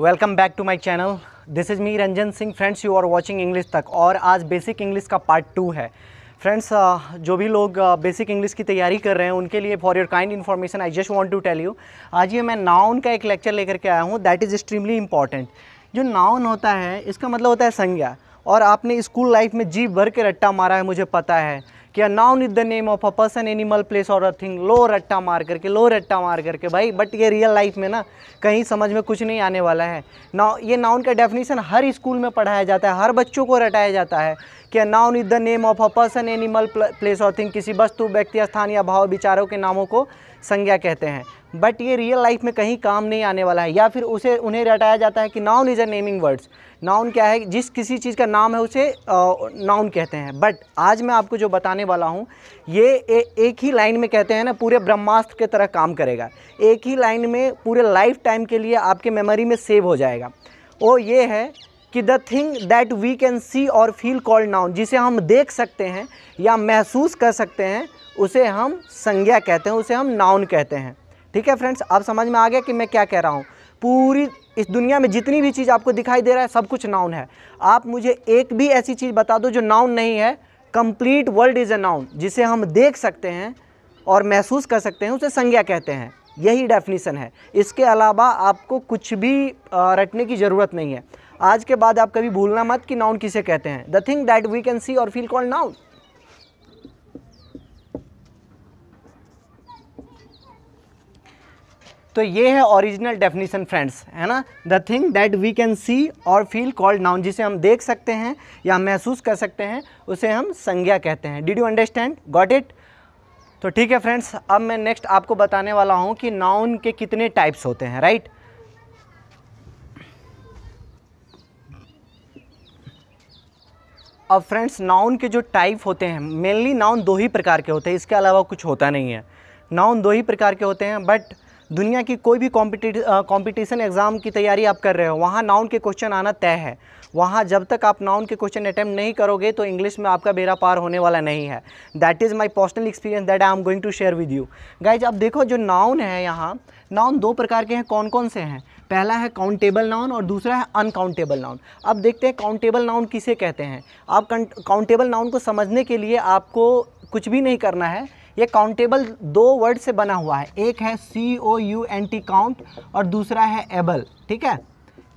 Welcome back to my channel this is me Ranjan Singh friends you are watching English तक और आज basic English का part two है friends uh, जो भी लोग बेसिक uh, इंग्लिश की तैयारी कर रहे हैं उनके लिए for your kind information I just want to tell you आज ये मैं नाउन का एक लेक्चर लेकर के आया हूँ दैट इज़ एक्सट्रीमली इंपॉर्टेंट जो नाउन होता है इसका मतलब होता है संज्ञा और आपने स्कूल लाइफ में जी भर के रट्टा मारा है मुझे पता है कि noun is the name of a person animal place और अ थिंग लो रट्टा मार करके लो रट्टा मार करके भाई बट ये रियल लाइफ में ना कहीं समझ में कुछ नहीं आने वाला है नाउ ये नाउन का डेफिनेशन हर स्कूल में पढ़ाया जाता है हर बच्चों को रटाया जाता है कि noun is the name of a person animal place और थिंग किसी वस्तु व्यक्ति स्थान या भाव विचारों के नामों को संज्ञा कहते हैं बट ये रियल लाइफ में कहीं काम नहीं आने वाला है या फिर उसे उन्हें रटाया जाता है कि noun is a naming words noun क्या है जिस किसी चीज़ का नाम है उसे नाउन कहते हैं बट आज मैं आपको जो बताने वाला हूँ ये ए, एक ही लाइन में कहते हैं ना पूरे ब्रह्मास्त्र के तरह काम करेगा एक ही लाइन में पूरे लाइफ टाइम के लिए आपके मेमोरी में सेव हो जाएगा वो ये है कि the thing that we can see और फील कॉल्ड नाउन जिसे हम देख सकते हैं या महसूस कर सकते हैं उसे हम संज्ञा कहते हैं उसे हम नाउन कहते हैं ठीक है फ्रेंड्स अब समझ में आ गया कि मैं क्या कह रहा हूँ पूरी इस दुनिया में जितनी भी चीज़ आपको दिखाई दे रहा है सब कुछ नाउन है आप मुझे एक भी ऐसी चीज़ बता दो जो नाउन नहीं है complete world is a noun जिसे हम देख सकते हैं और महसूस कर सकते हैं उसे संज्ञा कहते हैं यही डेफिनेशन है इसके अलावा आपको कुछ भी रटने की ज़रूरत नहीं है आज के बाद आप कभी भूलना मत कि नाउन किसे कहते हैं the thing that we can see और फील कॉल्ड नाउन तो ये है ओरिजिनल डेफिनेशन फ्रेंड्स है ना the thing that we can see और फील कॉल्ड नाउन जिसे हम देख सकते हैं या महसूस कर सकते हैं उसे हम संज्ञा कहते हैं did you understand got it तो ठीक है फ्रेंड्स अब मैं नेक्स्ट आपको बताने वाला हूँ कि नाउन के कितने टाइप्स होते हैं राइट right? अब फ्रेंड्स नाउन के जो टाइप होते हैं मेनली नाउन दो ही प्रकार के होते हैं इसके अलावा कुछ होता नहीं है नाउन दो ही प्रकार के होते हैं बट दुनिया की कोई भी कॉम्पिटिशन एग्ज़ाम की तैयारी आप कर रहे हो वहाँ नाउन के क्वेश्चन आना तय है वहाँ जब तक आप नाउन के क्वेश्चन अटैम्प्ट नहीं करोगे तो इंग्लिश में आपका बेरा पार होने वाला नहीं है that is my personal experience that I am going to share with you guys अब देखो जो नाउन है यहाँ नाउन दो प्रकार के हैं कौन कौन से हैं पहला है काउंटेबल नाउन और दूसरा है अनकाउंटेबल नाउन अब देखते हैं काउंटेबल नाउन किसे कहते हैं आप काउंटेबल नाउन को समझने के लिए आपको कुछ भी नहीं करना है ये काउंटेबल दो वर्ड से बना हुआ है एक है C O U N T count और दूसरा है एबल ठीक है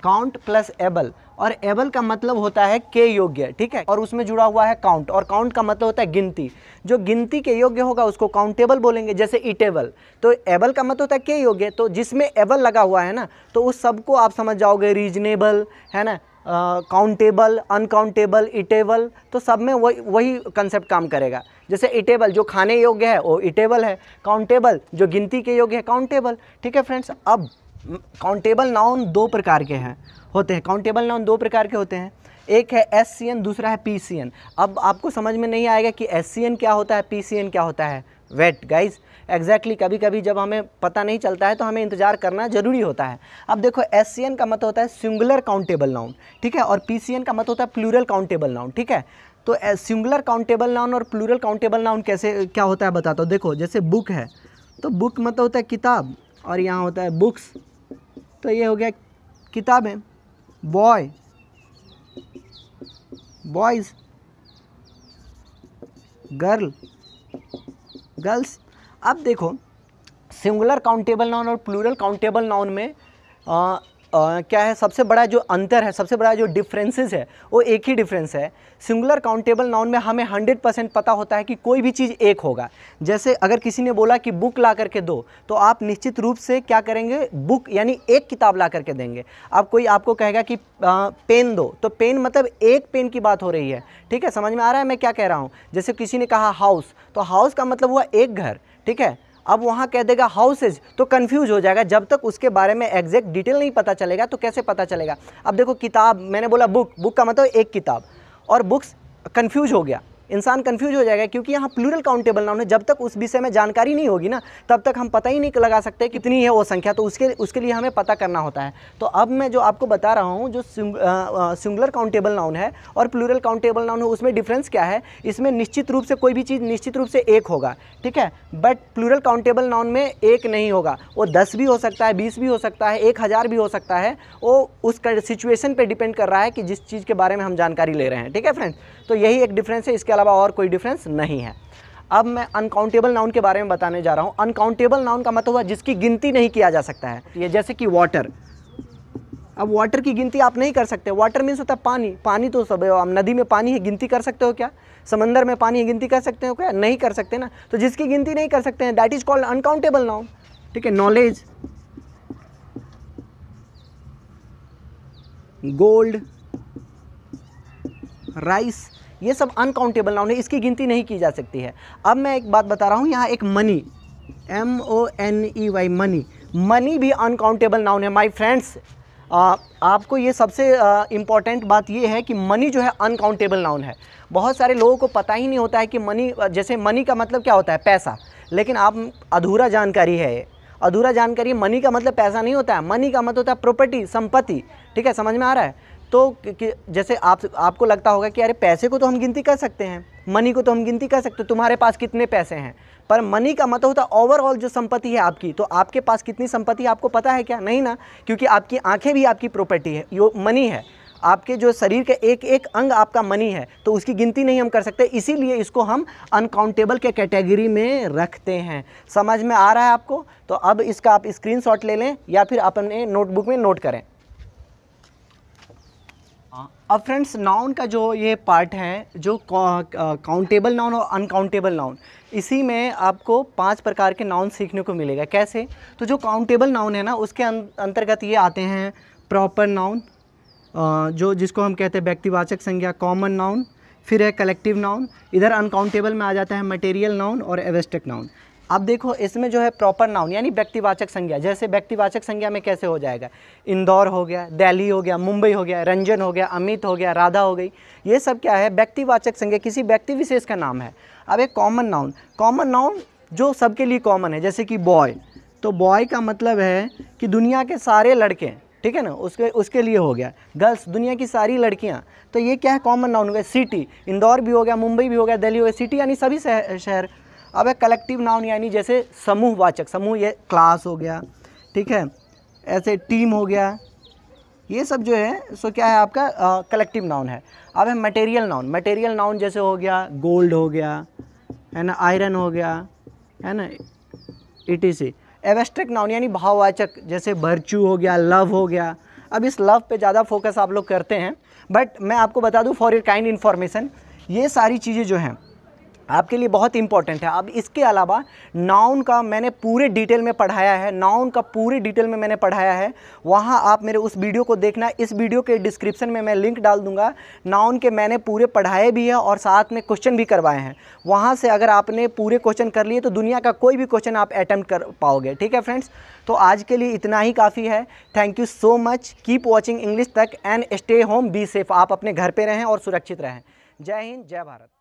काउंट प्लस एबल और एबल का मतलब होता है के योग्य ठीक है और उसमें जुड़ा हुआ है काउंट और काउंट का मतलब होता है गिनती जो गिनती के योग्य होगा उसको काउंटेबल बोलेंगे जैसे इटेबल तो एबल का मतलब होता है के योग्य तो जिसमें एबल लगा हुआ है ना तो उस सबको आप समझ जाओगे रीजनेबल है ना काउंटेबल अनकाउंटेबल इटेबल तो सब में वही वही कंसेप्ट काम करेगा जैसे इटेबल जो खाने योग्य है वो इटेबल है काउंटेबल जो गिनती के योग्य है काउंटेबल ठीक है फ्रेंड्स अब काउंटेबल नाउन दो प्रकार के हैं होते हैं काउंटेबल नाउन दो प्रकार के होते हैं एक है एस सी एन दूसरा है पी सी एन अब आपको समझ में नहीं आएगा कि एस सी एन क्या होता है पी सी एन क्या होता है वेट गाइज एग्जैक्टली कभी कभी जब हमें पता नहीं चलता है तो हमें इंतजार करना ज़रूरी होता है अब देखो एस का मत मतलब होता है सिंगुलर काउंटेबल नाउन ठीक है और पी का मत मतलब होता है प्लूरल काउंटेबल नाउन ठीक है तो सिंगुलर काउंटेबल नाउन और प्लूरल काउंटेबल नाउन कैसे क्या होता है बताता हूँ देखो जैसे बुक है तो बुक मत मतलब होता है किताब और यहाँ होता है बुक्स तो ये हो गया किताबें बॉय बॉयज़ गर्ल गर्ल्स अब देखो सिंगुलर काउंटेबल नाउन और प्लूरल काउंटेबल नाउन में आ, क्या है सबसे बड़ा जो अंतर है सबसे बड़ा जो डिफरेंसेस है वो एक ही डिफरेंस है सिंगुलर काउंटेबल नाउन में हमें हंड्रेड परसेंट पता होता है कि कोई भी चीज़ एक होगा जैसे अगर किसी ने बोला कि बुक ला करके दो तो आप निश्चित रूप से क्या करेंगे बुक यानी एक किताब ला करके देंगे आप कोई आपको कहेगा कि आ, पेन दो तो पेन मतलब एक पेन की बात हो रही है ठीक है समझ में आ रहा है मैं क्या कह रहा हूँ जैसे किसी ने कहा हाउस तो हाउस का मतलब हुआ एक घर ठीक है अब वहाँ कह देगा हाउसेज तो कन्फ्यूज हो जाएगा जब तक उसके बारे में एग्जैक्ट डिटेल नहीं पता चलेगा तो कैसे पता चलेगा अब देखो किताब मैंने बोला बुक बुक का मतलब एक किताब और बुक्स कन्फ्यूज हो गया इंसान कन्फ्यूज हो जाएगा क्योंकि यहाँ प्लूरल काउंटेबल नाउन है जब तक उस विषय में जानकारी नहीं होगी ना तब तक हम पता ही नहीं लगा सकते कितनी है वो संख्या तो उसके उसके लिए हमें पता करना होता है तो अब मैं जो आपको बता रहा हूँ जो सिंगुलर काउंटेबल नाउन है और प्लूरल काउंटेबल नाउन है उसमें डिफरेंस क्या है इसमें निश्चित रूप से कोई भी चीज़ निश्चित रूप से एक होगा ठीक है बट प्लूरल काउंटेबल नाउन में एक नहीं होगा वो दस भी हो सकता है बीस भी हो सकता है एक हज़ार भी हो सकता है वो उस सिचुएशन पर डिपेंड कर रहा है कि जिस चीज़ के बारे में हम जानकारी ले रहे हैं ठीक है फ्रेंड्स तो यही एक डिफरेंस है इसके अलावा और कोई डिफरेंस नहीं है अब मैं अनकाउंटेबल नाउन के बारे में बताने जा रहा हूँ अनकाउंटेबल नाउन का मतलब हुआ जिसकी गिनती नहीं किया जा सकता है ये जैसे कि वाटर अब वाटर की गिनती आप नहीं कर सकते वाटर मीन्स होता है पानी पानी तो सब आप नदी में पानी है गिनती कर सकते हो क्या समंदर में पानी है गिनती कर सकते हो क्या नहीं कर सकते ना तो जिसकी गिनती नहीं कर सकते हैं that is called uncountable noun ठीक है नॉलेज गोल्ड राइस ये सब अनकाउंटेबल नाउन है इसकी गिनती नहीं की जा सकती है अब मैं एक बात बता रहा हूँ यहाँ एक money M O N E Y money money भी अनकाउंटेबल नाउन है माई फ्रेंड्स आपको ये सबसे इम्पॉर्टेंट बात ये है कि मनी जो है अनकाउंटेबल नाउन है बहुत सारे लोगों को पता ही नहीं होता है कि मनी जैसे मनी का मतलब क्या होता है पैसा लेकिन आप अधूरा जानकारी है अधूरा जानकारी मनी का मतलब पैसा नहीं होता है मनी का मतलब होता है प्रॉपर्टी संपत्ति ठीक है समझ में आ रहा है तो कि जैसे आप आपको लगता होगा कि अरे पैसे को तो हम गिनती कर सकते हैं मनी को तो हम गिनती कर सकते तुम्हारे पास कितने पैसे हैं पर मनी का मतलब होता है ओवरऑल जो संपत्ति है आपकी तो आपके पास कितनी संपत्ति आपको पता है क्या नहीं ना क्योंकि आपकी आंखें भी आपकी प्रॉपर्टी है यो मनी है आपके जो शरीर के एक एक अंग आपका मनी है तो उसकी गिनती नहीं हम कर सकते इसीलिए इसको हम अनकाउंटेबल के कैटेगरी में रखते हैं समझ में आ रहा है आपको तो अब इसका आप स्क्रीनशॉट ले लें या फिर अपने नोटबुक में नोट करें हाँ। अब फ्रेंड्स नाउन का जो ये पार्ट है जो काउंटेबल नाउन और अनकाउंटेबल नाउन इसी में आपको पांच प्रकार के नाउन सीखने को मिलेगा कैसे तो जो काउंटेबल नाउन है ना उसके अं-, अंतर्गत ये आते हैं प्रॉपर नाउन जो जिसको हम कहते हैं व्यक्तिवाचक संज्ञा कॉमन नाउन फिर है कलेक्टिव नाउन इधर अनकाउंटेबल में आ जाता है मटेरियल नाउन और एवेस्टिक नाउन अब देखो इसमें जो है प्रॉपर नाउन यानी व्यक्तिवाचक संज्ञा जैसे व्यक्तिवाचक संज्ञा में कैसे हो जाएगा इंदौर हो गया दिल्ली हो गया मुंबई हो गया रंजन हो गया अमित हो गया राधा हो गई ये सब क्या है व्यक्तिवाचक संज्ञा किसी व्यक्ति विशेष का नाम है अब एक कॉमन नाउन कॉमन नाउन जो सबके लिए कॉमन है जैसे कि बॉय तो बॉय का मतलब है कि दुनिया के सारे लड़के ठीक है ना उसके उसके लिए हो गया गर्ल्स दुनिया की सारी लड़कियाँ तो ये क्या है कॉमन नाउन हो गया सिटी इंदौर भी हो गया मुंबई भी हो गया दिल्ली हो गया सिटी यानी सभी शहर अब है कलेक्टिव नाउन यानी जैसे समूहवाचक समूह ये क्लास हो गया ठीक है ऐसे टीम हो गया ये सब जो है सो क्या है आपका कलेक्टिव नाउन है अब है मटेरियल नाउन मटेरियल नाउन जैसे हो गया गोल्ड हो गया है ना आयरन हो गया है ना it is C abstract noun यानी भाववाचक जैसे वर्च्यू हो गया लव हो गया अब इस लव पे ज़्यादा फोकस आप लोग करते हैं बट मैं आपको बता दूँ फॉर योर काइंड इन्फॉर्मेशन ये सारी चीज़ें जो हैं आपके लिए बहुत इंपॉर्टेंट है अब इसके अलावा नाउन का मैंने पूरे डिटेल में पढ़ाया है नाउन का पूरे डिटेल में मैंने पढ़ाया है वहाँ आप मेरे उस वीडियो को देखना इस वीडियो के डिस्क्रिप्शन में मैं लिंक डाल दूंगा नाउन के मैंने पूरे पढ़ाए भी हैं और साथ में क्वेश्चन भी करवाए हैं वहाँ से अगर आपने पूरे क्वेश्चन कर लिए तो दुनिया का कोई भी क्वेश्चन आप अटैम्प्ट कर पाओगे ठीक है फ्रेंड्स तो आज के लिए इतना ही काफ़ी है thank you so much keep watching English तक and stay home be safe आप अपने घर पर रहें और सुरक्षित रहें जय हिंद जय भारत